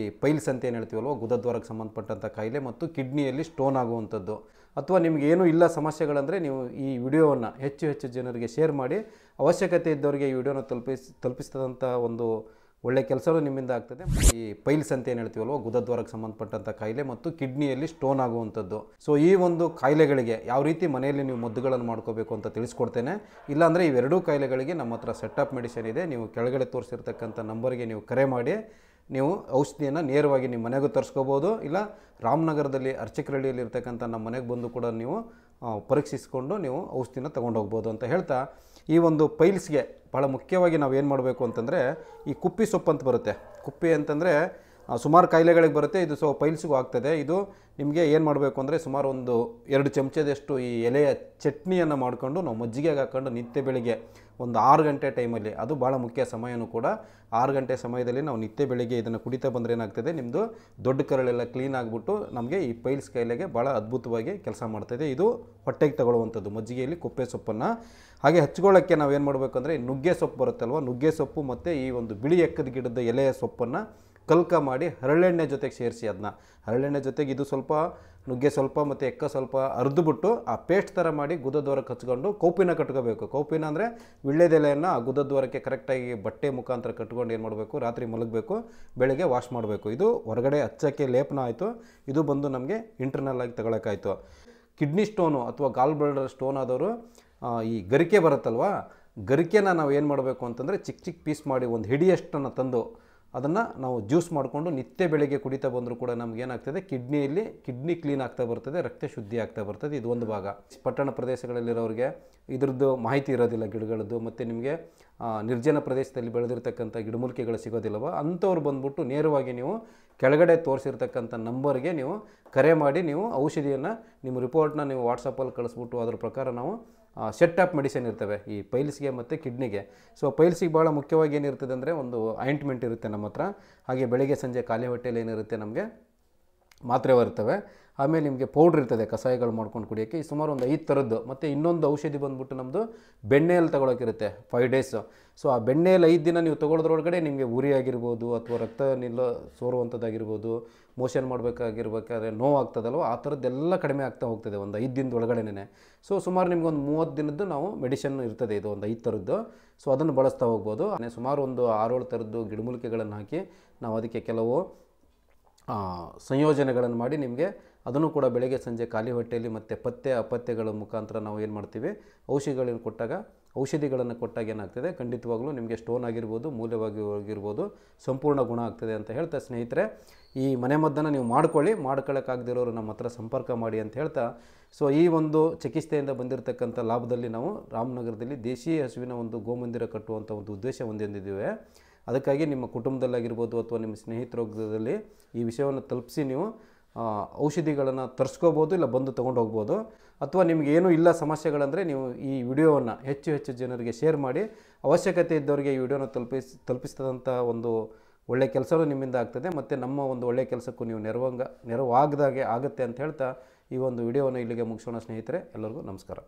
ಈ ಪೈಲ್ಸ್ ಅಂತ ಏನು ಹೇಳ್ತೀವಲ್ವ ಗುದದ್ವಾರಕ್ಕೆ ಸಂಬಂಧಪಟ್ಟಂಥ ಕಾಯಿಲೆ ಮತ್ತು ಕಿಡ್ನಿಯಲ್ಲಿ ಸ್ಟೋನ್ ಆಗುವಂಥದ್ದು ಅಥವಾ ನಿಮಗೇನು ಇಲ್ಲ ಸಮಸ್ಯೆಗಳಂದರೆ ನೀವು ಈ ವಿಡಿಯೋವನ್ನು ಹೆಚ್ಚು ಹೆಚ್ಚು ಜನರಿಗೆ ಶೇರ್ ಮಾಡಿ ಅವಶ್ಯಕತೆ ಇದ್ದವರಿಗೆ ಈ ವಿಡಿಯೋನ ತಲುಪಿಸ್ ತಲುಪಿಸ್ತದಂಥ ಒಂದು ಒಳ್ಳೆಯ ಕೆಲಸವೂ ನಿಮ್ಮಿಂದ ಆಗ್ತದೆ ಈ ಪೈಲ್ಸ್ ಅಂತ ಏನು ಹೇಳ್ತೀವಲ್ವ ಗುದದ್ವಾರಕ್ಕೆ ಸಂಬಂಧಪಟ್ಟಂಥ ಕಾಯಿಲೆ ಮತ್ತು ಕಿಡ್ನಿಯಲ್ಲಿ ಸ್ಟೋನ್ ಆಗುವಂಥದ್ದು ಸೊ ಈ ಒಂದು ಕಾಯಿಲೆಗಳಿಗೆ ಯಾವ ರೀತಿ ಮನೆಯಲ್ಲಿ ನೀವು ಮದ್ದುಗಳನ್ನು ಮಾಡ್ಕೋಬೇಕು ಅಂತ ತಿಳಿಸ್ಕೊಡ್ತೇನೆ ಇಲ್ಲಾಂದರೆ ಇವೆರಡೂ ಕಾಯಿಲೆಗಳಿಗೆ ನಮ್ಮ ಹತ್ರ ಸೆಟಪ್ ಮೆಡಿಸಿನ್ ಇದೆ ನೀವು ಕೆಳಗಡೆ ತೋರಿಸಿರ್ತಕ್ಕಂಥ ನಂಬರ್ಗೆ ನೀವು ಕರೆ ಮಾಡಿ ನೀವು ಔಷಧಿಯನ್ನು ನೇರವಾಗಿ ನಿಮ್ಮ ಮನೆಗೂ ತರಿಸ್ಕೋಬೋದು ಇಲ್ಲ ರಾಮನಗರದಲ್ಲಿ ಇರ್ತಕ್ಕಂಥ ನಮ್ಮ ಮನೆಗೆ ಬಂದು ಕೂಡ ನೀವು ಪರೀಕ್ಷಿಸಿಕೊಂಡು ನೀವು ಔಷಧಿನ ತೊಗೊಂಡೋಗ್ಬೋದು ಅಂತ ಹೇಳ್ತಾ ಈ ಒಂದು ಪೈಲ್ಸ್ಗೆ ಭಾಳ ಮುಖ್ಯವಾಗಿ ನಾವು ಏನು ಮಾಡಬೇಕು ಅಂತಂದರೆ ಈ ಕುಪ್ಪಿ ಸೊಪ್ಪು ಅಂತ ಬರುತ್ತೆ ಕುಪ್ಪಿ ಅಂತಂದರೆ ಸುಮಾರು ಕಾಯಿಲೆಗಳಿಗೆ ಬರುತ್ತೆ ಇದು ಸೊ ಪೈಲ್ಸ್ಗೂ ಆಗ್ತದೆ ಇದು ನಿಮಗೆ ಏನು ಮಾಡಬೇಕು ಅಂದರೆ ಸುಮಾರು ಒಂದು ಎರಡು ಚಮಚದಷ್ಟು ಈ ಎಲೆಯ ಚಟ್ನಿಯನ್ನು ಮಾಡಿಕೊಂಡು ನಾವು ಮಜ್ಜಿಗೆಗೆ ಹಾಕ್ಕೊಂಡು ನಿತ್ಯ ಬೆಳಿಗ್ಗೆ ಒಂದು ಆರು ಗಂಟೆ ಟೈಮಲ್ಲಿ ಅದು ಭಾಳ ಮುಖ್ಯ ಸಮಯನೂ ಕೂಡ ಆರು ಗಂಟೆ ಸಮಯದಲ್ಲಿ ನಾವು ನಿತ್ಯ ಬೆಳಿಗ್ಗೆ ಇದನ್ನು ಕುಡಿತಾ ಬಂದರೆ ಏನಾಗ್ತದೆ ನಿಮ್ಮದು ದೊಡ್ಡ ಕರಳೆಲ್ಲ ಕ್ಲೀನ್ ಆಗಿಬಿಟ್ಟು ನಮಗೆ ಈ ಪೈಲ್ಸ್ ಕಾಯಿಲೆಗೆ ಭಾಳ ಅದ್ಭುತವಾಗಿ ಕೆಲಸ ಮಾಡ್ತದೆ ಇದು ಹೊಟ್ಟೆಗೆ ತಗೊಳ್ಳುವಂಥದ್ದು ಮಜ್ಜಿಗೆಯಲ್ಲಿ ಕೊಪ್ಪೆ ಸೊಪ್ಪನ್ನು ಹಾಗೆ ಹಚ್ಕೊಳ್ಳೋಕ್ಕೆ ನಾವು ಏನು ಮಾಡಬೇಕಂದ್ರೆ ನುಗ್ಗೆ ಸೊಪ್ಪು ಬರುತ್ತಲ್ವ ನುಗ್ಗೆ ಸೊಪ್ಪು ಮತ್ತು ಈ ಒಂದು ಬಿಳಿ ಎಕ್ಕದ ಗಿಡದ ಎಲೆಯ ಸೊಪ್ಪನ್ನು ಕಲ್ಕ ಮಾಡಿ ಹರಳೆಣ್ಣೆ ಜೊತೆಗೆ ಸೇರಿಸಿ ಅದನ್ನ ಹರಳೆಣ್ಣೆ ಜೊತೆಗೆ ಇದು ಸ್ವಲ್ಪ ನುಗ್ಗೆ ಸ್ವಲ್ಪ ಮತ್ತು ಎಕ್ಕ ಸ್ವಲ್ಪ ಬಿಟ್ಟು ಆ ಪೇಸ್ಟ್ ಥರ ಮಾಡಿ ಗುದ್ದದ್ವಾರಕ್ಕೆ ಹಚ್ಕೊಂಡು ಕೌಪಿನ ಕಟ್ಕೋಬೇಕು ಕೌಪಿನ ಅಂದರೆ ವಿಳ್ಳೆದೆಲೆಯನ್ನು ಆ ಗುದ್ದದ್ವಾರಕ್ಕೆ ಕರೆಕ್ಟಾಗಿ ಬಟ್ಟೆ ಮುಖಾಂತರ ಕಟ್ಕೊಂಡು ಏನು ಮಾಡಬೇಕು ರಾತ್ರಿ ಮಲಗಬೇಕು ಬೆಳಗ್ಗೆ ವಾಶ್ ಮಾಡಬೇಕು ಇದು ಹೊರಗಡೆ ಹಚ್ಚೋಕ್ಕೆ ಲೇಪನ ಆಯಿತು ಇದು ಬಂದು ನಮಗೆ ಇಂಟರ್ನಲ್ ಆಗಿ ತಗೊಳಕ್ಕಾಯಿತು ಕಿಡ್ನಿ ಸ್ಟೋನು ಅಥವಾ ಗಾಲ್ ಬ್ಲಡರ್ ಸ್ಟೋನ್ ಆದವರು ಈ ಗರಿಕೆ ಬರುತ್ತಲ್ವ ಗರಿಕೆನ ನಾವು ಏನು ಮಾಡಬೇಕು ಅಂತಂದರೆ ಚಿಕ್ಕ ಚಿಕ್ಕ ಪೀಸ್ ಮಾಡಿ ಒಂದು ಹಿಡಿಯಷ್ಟನ್ನು ತಂದು ಅದನ್ನು ನಾವು ಜ್ಯೂಸ್ ಮಾಡಿಕೊಂಡು ನಿತ್ಯ ಬೆಳಗ್ಗೆ ಕುಡಿತಾ ಬಂದರೂ ಕೂಡ ನಮಗೇನಾಗ್ತದೆ ಕಿಡ್ನಿಯಲ್ಲಿ ಕಿಡ್ನಿ ಕ್ಲೀನ್ ಆಗ್ತಾ ಬರ್ತದೆ ರಕ್ತ ಶುದ್ಧಿ ಆಗ್ತಾ ಬರ್ತದೆ ಇದು ಒಂದು ಭಾಗ ಪಟ್ಟಣ ಪ್ರದೇಶಗಳಲ್ಲಿರೋರಿಗೆ ಇದ್ರದ್ದು ಮಾಹಿತಿ ಇರೋದಿಲ್ಲ ಗಿಡಗಳದ್ದು ಮತ್ತು ನಿಮಗೆ ನಿರ್ಜನ ಪ್ರದೇಶದಲ್ಲಿ ಬೆಳೆದಿರ್ತಕ್ಕಂಥ ಗಿಡಮೂಲಿಕೆಗಳು ಸಿಗೋದಿಲ್ಲವ ಅಂಥವ್ರು ಬಂದುಬಿಟ್ಟು ನೇರವಾಗಿ ನೀವು ಕೆಳಗಡೆ ತೋರಿಸಿರ್ತಕ್ಕಂಥ ನಂಬರ್ಗೆ ನೀವು ಕರೆ ಮಾಡಿ ನೀವು ಔಷಧಿಯನ್ನು ನಿಮ್ಮ ರಿಪೋರ್ಟ್ನ ನೀವು ವಾಟ್ಸಪ್ಪಲ್ಲಿ ಕಳಿಸ್ಬಿಟ್ಟು ಅದ್ರ ಪ್ರಕಾರ ನಾವು ಸೆಟ್ ಅಪ್ ಮೆಡಿಸಿನ್ ಇರ್ತವೆ ಈ ಪೈಲ್ಸ್ಗೆ ಮತ್ತು ಕಿಡ್ನಿಗೆ ಸೊ ಪೈಲ್ಸಿಗೆ ಭಾಳ ಮುಖ್ಯವಾಗಿ ಏನಿರ್ತದೆ ಅಂದರೆ ಒಂದು ಆಯಿಂಟ್ಮೆಂಟ್ ಇರುತ್ತೆ ನಮ್ಮ ಹತ್ರ ಹಾಗೆ ಬೆಳಿಗ್ಗೆ ಸಂಜೆ ಖಾಲಿ ಹೊಟ್ಟೆಯಲ್ಲಿ ಏನಿರುತ್ತೆ ನಮಗೆ ಮಾತ್ರೆ ಬರ್ತವೆ ಆಮೇಲೆ ನಿಮಗೆ ಪೌಡ್ರ್ ಇರ್ತದೆ ಕಷಾಯಗಳು ಮಾಡ್ಕೊಂಡು ಕುಡಿಯೋಕ್ಕೆ ಈ ಸುಮಾರು ಒಂದು ಐದು ಥರದ್ದು ಮತ್ತು ಇನ್ನೊಂದು ಔಷಧಿ ಬಂದ್ಬಿಟ್ಟು ನಮ್ಮದು ಬೆಣ್ಣೆಯಲ್ಲಿ ತಗೊಳಕ್ಕಿರುತ್ತೆ ಫೈವ್ ಡೇಸು ಸೊ ಆ ಬೆಣ್ಣೆಯಲ್ಲಿ ಐದು ದಿನ ನೀವು ತೊಗೊಳೋದ್ರೊಳಗಡೆ ನಿಮಗೆ ಉರಿ ಆಗಿರ್ಬೋದು ಅಥವಾ ರಕ್ತ ನಿಲ್ಲ ಸೋರುವಂಥದ್ದಾಗಿರ್ಬೋದು ಮೋಷನ್ ಮಾಡಬೇಕಾಗಿರ್ಬೇಕಾದ್ರೆ ನೋವಾಗ್ತದಲ್ವ ಆ ಥರದ್ದೆಲ್ಲ ಕಡಿಮೆ ಆಗ್ತಾ ಹೋಗ್ತದೆ ಒಂದು ಐದು ದಿನದ ಒಳಗಡೆನೇ ಸೊ ಸುಮಾರು ನಿಮ್ಗೆ ಒಂದು ಮೂವತ್ತು ದಿನದ್ದು ನಾವು ಮೆಡಿಷನ್ ಇರ್ತದೆ ಇದು ಒಂದು ಐದು ಥರದ್ದು ಸೊ ಅದನ್ನು ಬಳಸ್ತಾ ಹೋಗ್ಬೋದು ಸುಮಾರು ಒಂದು ಆರೇಳು ಥರದ್ದು ಗಿಡಮೂಲಿಕೆಗಳನ್ನು ಹಾಕಿ ನಾವು ಅದಕ್ಕೆ ಕೆಲವು ಸಂಯೋಜನೆಗಳನ್ನು ಮಾಡಿ ನಿಮಗೆ ಅದನ್ನು ಕೂಡ ಬೆಳಗ್ಗೆ ಸಂಜೆ ಖಾಲಿ ಹೊಟ್ಟೆಯಲ್ಲಿ ಮತ್ತು ಪತ್ತೆ ಅಪತ್ಯಗಳ ಮುಖಾಂತರ ನಾವು ಏನು ಮಾಡ್ತೀವಿ ಔಷಧಿಗಳನ್ನು ಕೊಟ್ಟಾಗ ಔಷಧಿಗಳನ್ನು ಕೊಟ್ಟಾಗ ಏನಾಗ್ತದೆ ಖಂಡಿತವಾಗ್ಲೂ ನಿಮಗೆ ಸ್ಟೋನ್ ಆಗಿರ್ಬೋದು ಮೂಲವಾಗಿ ಆಗಿರ್ಬೋದು ಸಂಪೂರ್ಣ ಗುಣ ಆಗ್ತದೆ ಅಂತ ಹೇಳ್ತಾ ಸ್ನೇಹಿತರೆ ಈ ಮನೆಮದ್ದನ್ನು ನೀವು ಮಾಡ್ಕೊಳ್ಳಿ ಮಾಡ್ಕೊಳ್ಳೋಕ್ಕಾಗದಿರೋರು ನಮ್ಮ ಹತ್ರ ಸಂಪರ್ಕ ಮಾಡಿ ಅಂತ ಹೇಳ್ತಾ ಸೊ ಈ ಒಂದು ಚಿಕಿತ್ಸೆಯಿಂದ ಬಂದಿರತಕ್ಕಂಥ ಲಾಭದಲ್ಲಿ ನಾವು ರಾಮನಗರದಲ್ಲಿ ದೇಶೀಯ ಹಸುವಿನ ಒಂದು ಗೋಮಂದಿರ ಕಟ್ಟುವಂಥ ಒಂದು ಉದ್ದೇಶ ಹೊಂದಿದ್ದೇವೆ ಅದಕ್ಕಾಗಿ ನಿಮ್ಮ ಕುಟುಂಬದಲ್ಲಾಗಿರ್ಬೋದು ಅಥವಾ ನಿಮ್ಮ ಸ್ನೇಹಿತರೋಗದಲ್ಲಿ ಈ ವಿಷಯವನ್ನು ತಲುಪಿಸಿ ನೀವು ಔಷಧಿಗಳನ್ನು ತರಿಸ್ಕೋಬೋದು ಇಲ್ಲ ಬಂದು ತೊಗೊಂಡು ಹೋಗ್ಬೋದು ಅಥವಾ ಏನೂ ಇಲ್ಲ ಸಮಸ್ಯೆಗಳಂದರೆ ನೀವು ಈ ವಿಡಿಯೋವನ್ನು ಹೆಚ್ಚು ಹೆಚ್ಚು ಜನರಿಗೆ ಶೇರ್ ಮಾಡಿ ಅವಶ್ಯಕತೆ ಇದ್ದವರಿಗೆ ಈ ವಿಡಿಯೋನ ತಲುಪಿಸಿ ತಲುಪಿಸ್ತದಂಥ ಒಂದು ಒಳ್ಳೆಯ ಕೆಲಸವೂ ನಿಮ್ಮಿಂದ ಆಗ್ತದೆ ಮತ್ತು ನಮ್ಮ ಒಂದು ಒಳ್ಳೆಯ ಕೆಲಸಕ್ಕೂ ನೀವು ನೆರವಂಗ ನೆರವಾಗದಾಗೆ ಆಗುತ್ತೆ ಅಂತ ಹೇಳ್ತಾ ಈ ಒಂದು ವಿಡಿಯೋವನ್ನು ಇಲ್ಲಿಗೆ ಮುಗಿಸೋಣ ಸ್ನೇಹಿತರೆ ಎಲ್ಲರಿಗೂ ನಮಸ್ಕಾರ